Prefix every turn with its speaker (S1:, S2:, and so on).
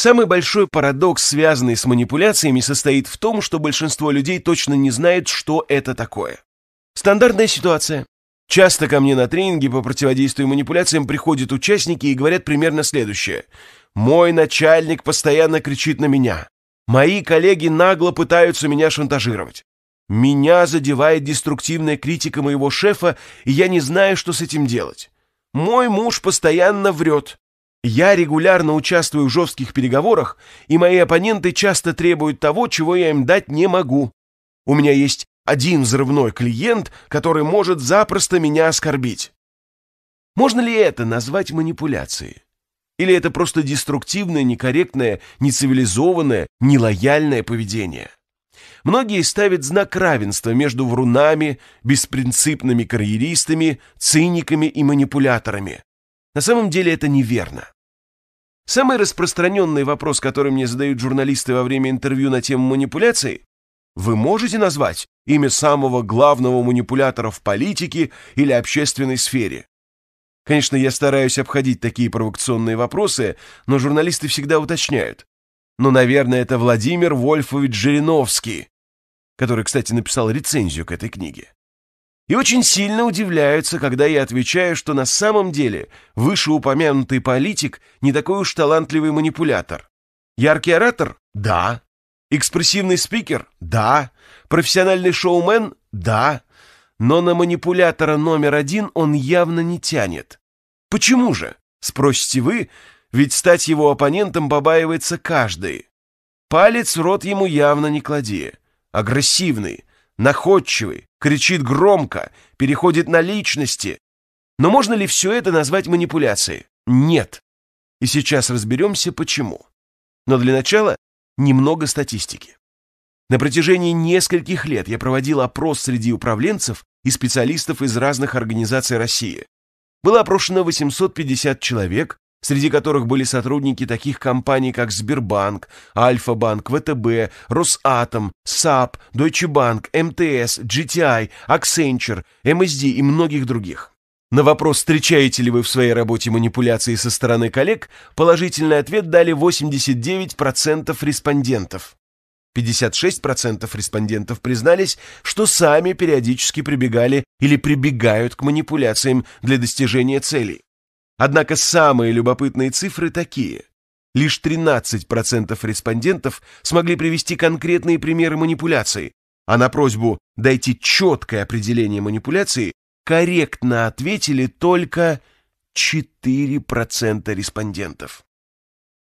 S1: Самый большой парадокс, связанный с манипуляциями, состоит в том, что большинство людей точно не знает, что это такое. Стандартная ситуация. Часто ко мне на тренинги по противодействию манипуляциям приходят участники и говорят примерно следующее. «Мой начальник постоянно кричит на меня. Мои коллеги нагло пытаются меня шантажировать. Меня задевает деструктивная критика моего шефа, и я не знаю, что с этим делать. Мой муж постоянно врет. Я регулярно участвую в жестких переговорах, и мои оппоненты часто требуют того, чего я им дать не могу. У меня есть один взрывной клиент, который может запросто меня оскорбить. Можно ли это назвать манипуляцией? Или это просто деструктивное, некорректное, нецивилизованное, нелояльное поведение? Многие ставят знак равенства между врунами, беспринципными карьеристами, циниками и манипуляторами. На самом деле это неверно. Самый распространенный вопрос, который мне задают журналисты во время интервью на тему манипуляции, вы можете назвать имя самого главного манипулятора в политике или общественной сфере? Конечно, я стараюсь обходить такие провокационные вопросы, но журналисты всегда уточняют. Но, наверное, это Владимир Вольфович Жириновский, который, кстати, написал рецензию к этой книге и очень сильно удивляются, когда я отвечаю, что на самом деле вышеупомянутый политик не такой уж талантливый манипулятор. Яркий оратор? Да. Экспрессивный спикер? Да. Профессиональный шоумен? Да. Но на манипулятора номер один он явно не тянет. Почему же? Спросите вы, ведь стать его оппонентом побаивается каждый. Палец в рот ему явно не клади. Агрессивный, находчивый, кричит громко, переходит на личности. Но можно ли все это назвать манипуляцией? Нет. И сейчас разберемся, почему. Но для начала немного статистики. На протяжении нескольких лет я проводил опрос среди управленцев и специалистов из разных организаций России. Было опрошено 850 человек, среди которых были сотрудники таких компаний, как Сбербанк, Альфа-банк, ВТБ, Росатом, САП, Deutsche Bank, МТС, GTI, Accenture, MSD эм и многих других. На вопрос, встречаете ли вы в своей работе манипуляции со стороны коллег, положительный ответ дали 89% респондентов. 56% респондентов признались, что сами периодически прибегали или прибегают к манипуляциям для достижения целей. Однако самые любопытные цифры такие. Лишь 13% респондентов смогли привести конкретные примеры манипуляции, а на просьбу дайте четкое определение манипуляции корректно ответили только 4% респондентов.